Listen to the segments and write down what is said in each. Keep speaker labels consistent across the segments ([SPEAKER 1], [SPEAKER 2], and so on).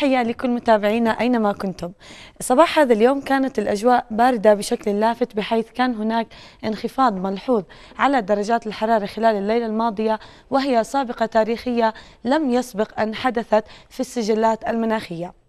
[SPEAKER 1] تحية لكل متابعينا أينما كنتم صباح هذا اليوم كانت الأجواء باردة بشكل لافت بحيث كان هناك انخفاض ملحوظ على درجات الحرارة خلال الليلة الماضية وهي سابقة تاريخية لم يسبق أن حدثت في السجلات المناخية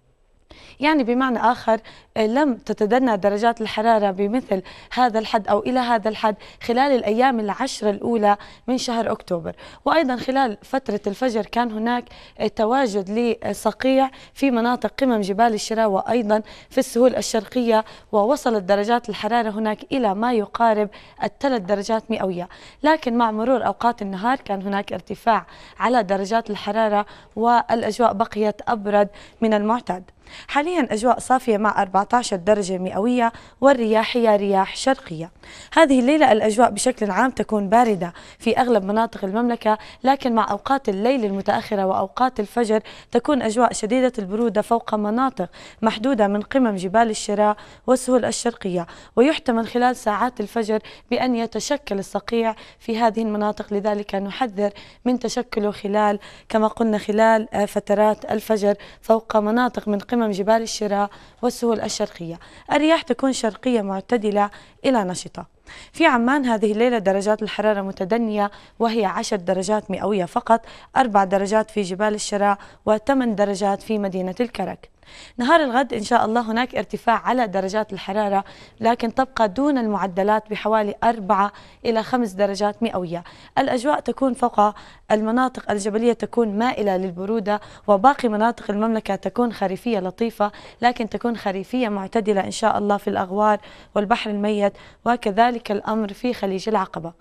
[SPEAKER 1] يعني بمعنى آخر آه، لم تتدنى درجات الحرارة بمثل هذا الحد أو إلى هذا الحد خلال الأيام العشر الأولى من شهر أكتوبر وأيضا خلال فترة الفجر كان هناك آه، تواجد لصقيع في مناطق قمم جبال الشراء وأيضا في السهول الشرقية ووصلت درجات الحرارة هناك إلى ما يقارب الثلاث درجات مئوية لكن مع مرور أوقات النهار كان هناك ارتفاع على درجات الحرارة والأجواء بقيت أبرد من المعتاد حاليا أجواء صافية مع 14 درجة مئوية والرياح هي رياح شرقية هذه الليلة الأجواء بشكل عام تكون باردة في أغلب مناطق المملكة لكن مع أوقات الليل المتأخرة وأوقات الفجر تكون أجواء شديدة البرودة فوق مناطق محدودة من قمم جبال الشراء والسهول الشرقية ويحتمل خلال ساعات الفجر بأن يتشكل الصقيع في هذه المناطق لذلك نحذر من تشكله خلال كما قلنا خلال آه، فترات الفجر فوق مناطق من قمم أمام جبال الشراء والسهول الشرقية الرياح تكون شرقية معتدلة إلى نشطة في عمان هذه الليلة درجات الحرارة متدنية وهي 10 درجات مئوية فقط 4 درجات في جبال الشراء و8 درجات في مدينة الكرك نهار الغد إن شاء الله هناك ارتفاع على درجات الحرارة لكن تبقى دون المعدلات بحوالي 4 إلى 5 درجات مئوية الأجواء تكون فوق المناطق الجبلية تكون مائلة للبرودة وباقي مناطق المملكة تكون خريفية لطيفة لكن تكون خريفية معتدلة إن شاء الله في الأغوار والبحر الميت وكذلك الأمر في خليج العقبة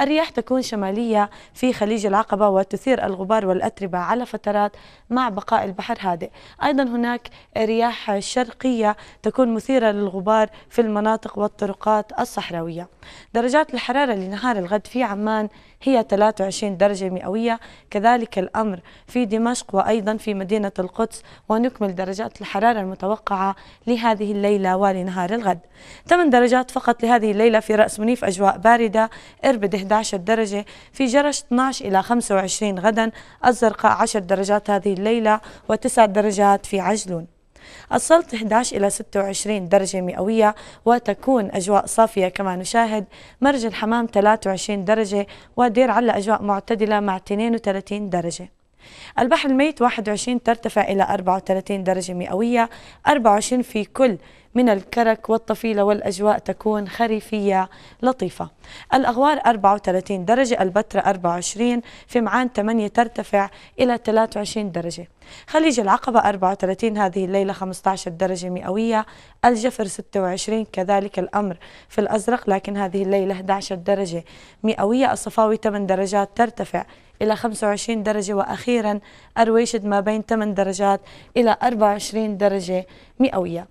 [SPEAKER 1] الرياح تكون شمالية في خليج العقبة وتثير الغبار والأتربة على فترات مع بقاء البحر هادئ أيضا هناك رياح شرقية تكون مثيرة للغبار في المناطق والطرقات الصحراوية درجات الحرارة لنهار الغد في عمان هي 23 درجة مئوية كذلك الأمر في دمشق وأيضا في مدينة القدس ونكمل درجات الحرارة المتوقعة لهذه الليلة ولنهار الغد 8 درجات فقط لهذه الليلة في رأس منيف أجواء باردة إربد 11 درجة في جرش 12 إلى 25 غدا الزرقاء 10 درجات هذه الليله وتسع درجات في عجلون السلط 11 إلى 26 درجة مئوية وتكون أجواء صافية كما نشاهد مرج الحمام 23 درجة ودير على أجواء معتدلة مع 32 درجة البحر الميت 21 ترتفع إلى 34 درجة مئوية 24 في كل من الكرك والطفيلة والأجواء تكون خريفية لطيفة الأغوار 34 درجة البتراء 24 في معان 8 ترتفع إلى 23 درجة خليج العقبة 34 هذه الليلة 15 درجة مئوية الجفر 26 كذلك الأمر في الأزرق لكن هذه الليلة 11 درجة مئوية الصفاوي 8 درجات ترتفع إلى 25 درجة وأخيرا أرويشد ما بين 8 درجات إلى 24 درجة مئوية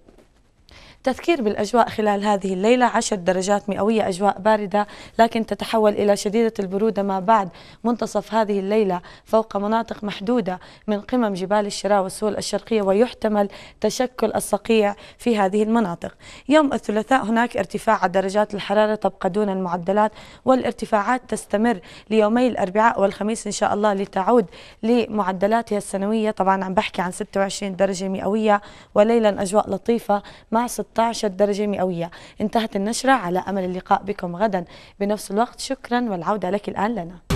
[SPEAKER 1] تذكير بالأجواء خلال هذه الليلة 10 درجات مئوية أجواء باردة لكن تتحول إلى شديدة البرودة ما بعد منتصف هذه الليلة فوق مناطق محدودة من قمم جبال الشراء والسهول الشرقية ويحتمل تشكل الصقيع في هذه المناطق يوم الثلاثاء هناك ارتفاع درجات الحرارة تبقى دون المعدلات والارتفاعات تستمر ليومي الأربعاء والخميس إن شاء الله لتعود لمعدلاتها السنوية طبعا عم بحكي عن 26 درجة مئوية وليلا أجواء لطيفة مع 16 16 درجة مئوية انتهت النشرة على أمل اللقاء بكم غدا بنفس الوقت شكرا والعودة لك الآن لنا